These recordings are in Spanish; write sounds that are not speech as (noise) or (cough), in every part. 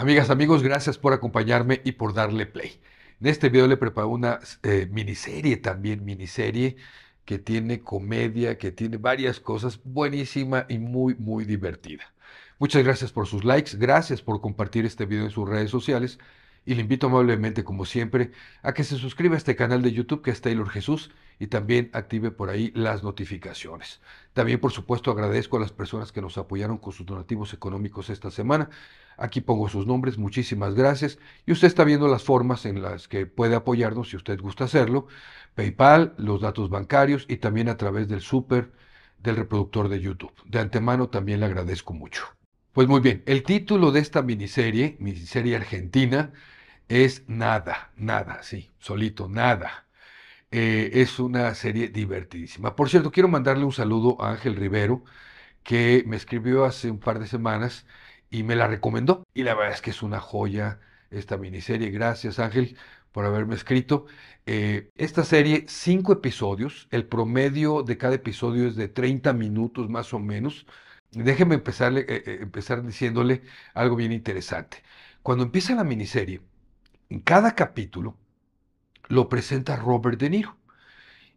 Amigas, amigos, gracias por acompañarme y por darle play. En este video le preparo una eh, miniserie también, miniserie que tiene comedia, que tiene varias cosas, buenísima y muy, muy divertida. Muchas gracias por sus likes, gracias por compartir este video en sus redes sociales y le invito amablemente, como siempre, a que se suscriba a este canal de YouTube que es Taylor Jesús y también active por ahí las notificaciones. También, por supuesto, agradezco a las personas que nos apoyaron con sus donativos económicos esta semana. Aquí pongo sus nombres, muchísimas gracias. Y usted está viendo las formas en las que puede apoyarnos si usted gusta hacerlo. PayPal, los datos bancarios y también a través del súper del reproductor de YouTube. De antemano también le agradezco mucho. Pues muy bien, el título de esta miniserie, miniserie argentina, es Nada, nada, sí, solito, nada. Eh, es una serie divertidísima. Por cierto, quiero mandarle un saludo a Ángel Rivero, que me escribió hace un par de semanas y me la recomendó. Y la verdad es que es una joya esta miniserie. Gracias Ángel por haberme escrito. Eh, esta serie, cinco episodios, el promedio de cada episodio es de 30 minutos más o menos. Déjeme empezarle, eh, empezar diciéndole algo bien interesante. Cuando empieza la miniserie, en cada capítulo lo presenta Robert De Niro.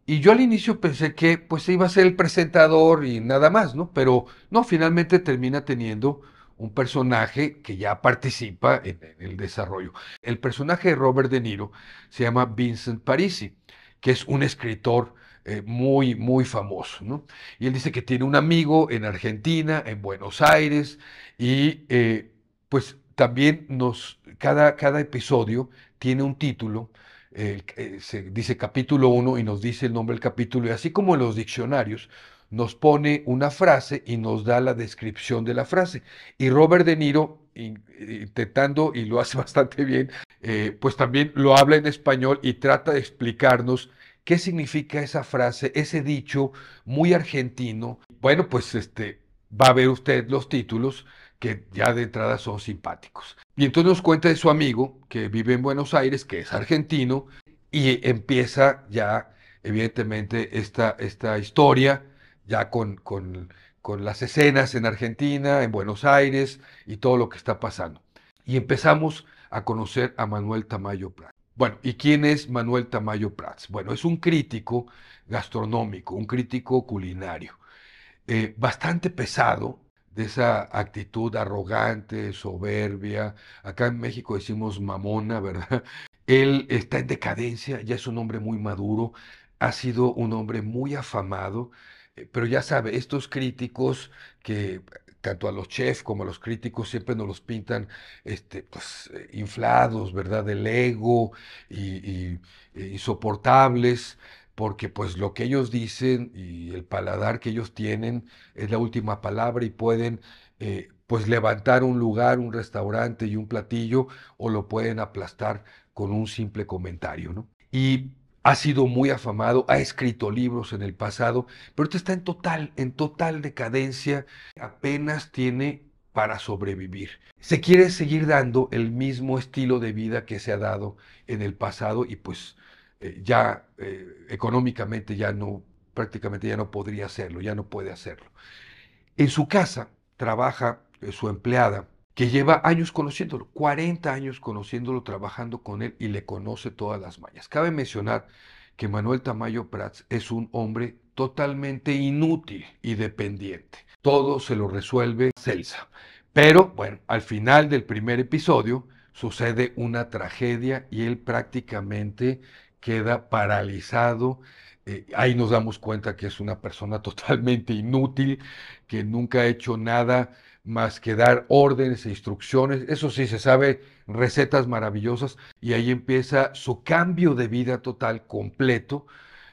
Y yo al inicio pensé que pues iba a ser el presentador y nada más, ¿no? Pero no, finalmente termina teniendo un personaje que ya participa en, el desarrollo. El personaje de Robert De Niro se llama Vincent Parisi, que es un escritor eh, muy, muy famoso. ¿no? Y él dice que tiene un amigo en Argentina, en Buenos Aires, y eh, pues también nos, cada, cada episodio tiene un título eh, se dice capítulo 1 y nos dice el nombre del capítulo, y así como en los diccionarios, nos pone una frase y nos da la descripción de la frase. Y Robert De Niro, intentando, y lo hace (laughs) bastante bien, eh, pues también lo habla en español y trata de explicarnos qué significa esa frase, ese dicho muy argentino. Bueno, pues este, va a ver usted los títulos que ya de entrada son simpáticos. Y entonces nos cuenta de su amigo que vive en Buenos Aires, que es argentino, y empieza ya, evidentemente, esta, esta historia, ya con, con, con las escenas en Argentina, en Buenos Aires y todo lo que está pasando. Y empezamos a conocer a Manuel Tamayo Prats. Bueno, ¿y quién es Manuel Tamayo Prats? Bueno, es un crítico gastronómico, un crítico culinario, eh, bastante pesado, de esa actitud arrogante, soberbia. Acá en México decimos mamona, ¿verdad? (laughs) Él está en decadencia, ya es un hombre muy maduro, ha sido un hombre muy afamado, eh, pero ya sabe, estos críticos que tanto a los chefs como a los críticos siempre nos los pintan este, pues, eh, inflados, ¿verdad? Del ego y, insoportables porque pues lo que ellos dicen y el paladar que ellos tienen es la última palabra y pueden eh, pues levantar un lugar, un restaurante y un platillo o lo pueden aplastar con un simple comentario, ¿no? Y ha sido muy afamado, ha escrito libros en el pasado, pero está en total, en total decadencia, apenas tiene para sobrevivir. Se quiere seguir dando el mismo estilo de vida que se ha dado en el pasado y pues eh, ya eh, económicamente ya no, prácticamente ya no podría hacerlo, ya no puede hacerlo. En su casa trabaja eh, su empleada, que lleva años conociéndolo, 40 años conociéndolo, trabajando con él y le conoce todas las mañas. Cabe mencionar que Manuel Tamayo Prats es un hombre totalmente inútil y dependiente. Todo se lo resuelve Celsa. Pero bueno, al final del primer episodio sucede una tragedia y él prácticamente queda paralizado. Eh, ahí nos damos cuenta que es una persona (laughs) totalmente inútil, que nunca ha hecho nada más que dar órdenes e instrucciones. Eso sí, se sabe recetas maravillosas y ahí empieza su cambio de vida total, completo,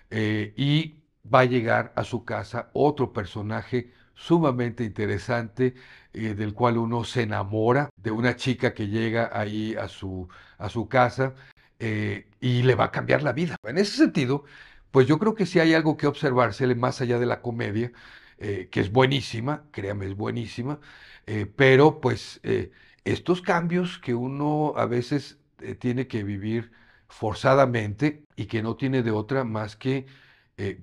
eh, y va a llegar a su casa otro personaje sumamente interesante, eh, del cual uno se enamora, de una chica que llega ahí a su, a su casa eh, y le va a cambiar la vida. En ese sentido, pues yo creo que sí hay algo que observarse más allá de la comedia, eh, que es buenísima, créame, es buenísima, eh, pero pues estos cambios que uno a veces tiene que vivir forzadamente y que no tiene de otra más que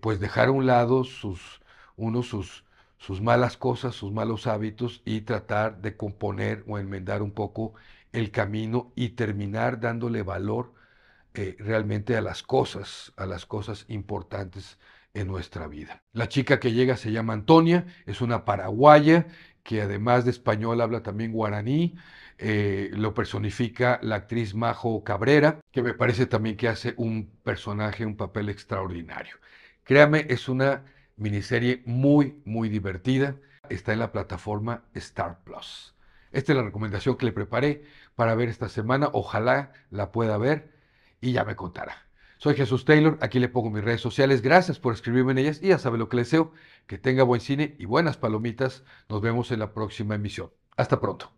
pues dejar a un lado sus, uno sus, sus malas cosas, sus malos hábitos y tratar de componer o enmendar un poco el camino y terminar dándole valor realmente a las cosas, a las cosas importantes en nuestra vida. La chica que llega se llama Antonia, es una paraguaya que además de español habla también guaraní, eh, lo personifica la actriz Majo Cabrera, que me parece también que hace un personaje, un papel extraordinario. Créame, es una miniserie muy, muy divertida. Está en la plataforma Star Plus. Esta es la recomendación que le preparé para ver esta semana. Ojalá la pueda ver y ya me contará. Soy Jesús Taylor, aquí le pongo mis redes sociales. Gracias por escribirme en ellas y ya sabe lo que le deseo. Que tenga buen cine y buenas palomitas. Nos vemos en la próxima emisión. Hasta pronto.